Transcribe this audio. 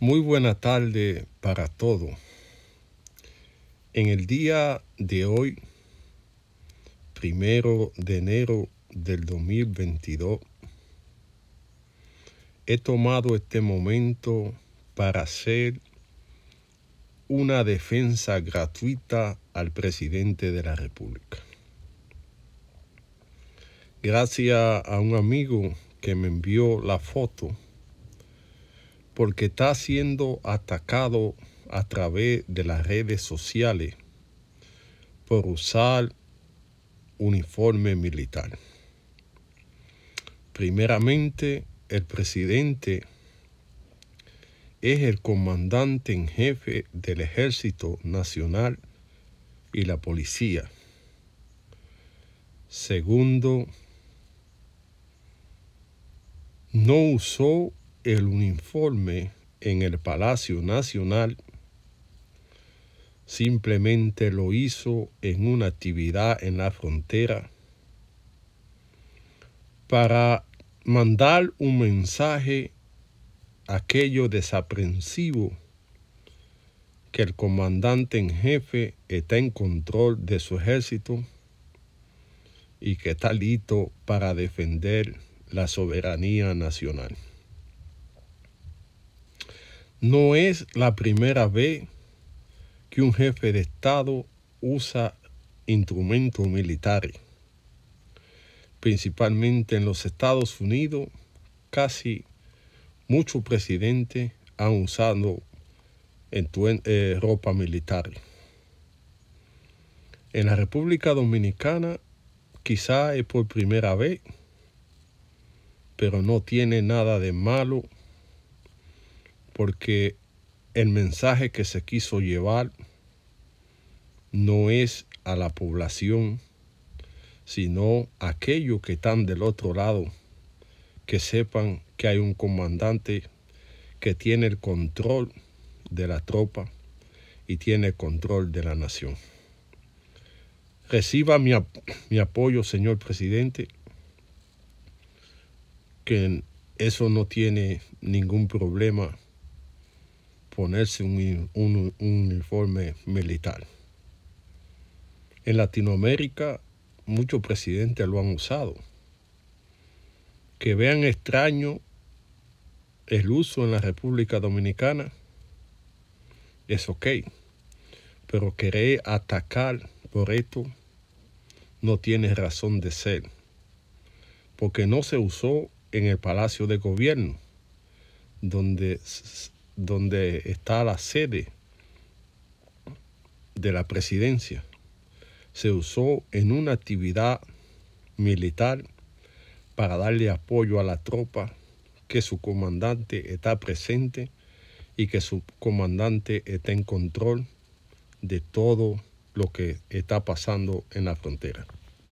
Muy buena tarde para todos. En el día de hoy, primero de enero del 2022, he tomado este momento para hacer una defensa gratuita al presidente de la República. Gracias a un amigo que me envió la foto porque está siendo atacado a través de las redes sociales por usar uniforme militar. Primeramente, el presidente es el comandante en jefe del Ejército Nacional y la Policía. Segundo, no usó el uniforme en el Palacio Nacional, simplemente lo hizo en una actividad en la frontera para mandar un mensaje a aquello desaprensivo que el comandante en jefe está en control de su ejército y que está listo para defender la soberanía nacional. No es la primera vez que un jefe de Estado usa instrumentos militares, principalmente en los Estados Unidos, casi muchos presidentes han usado en eh, ropa militar. En la República Dominicana quizá es por primera vez, pero no tiene nada de malo porque el mensaje que se quiso llevar no es a la población, sino a aquellos que están del otro lado, que sepan que hay un comandante que tiene el control de la tropa y tiene el control de la nación. Reciba mi, apoyo, señor presidente, que eso no tiene ningún problema ponerse un, uniforme militar. En Latinoamérica muchos presidentes lo han usado. Que vean extraño el uso en la República Dominicana es ok, pero querer atacar por esto no tiene razón de ser, porque no se usó en el Palacio de Gobierno, donde donde está la sede de la presidencia, se usó en una actividad militar para darle apoyo a la tropa, que su comandante está presente y que su comandante está en control de todo lo que está pasando en la frontera.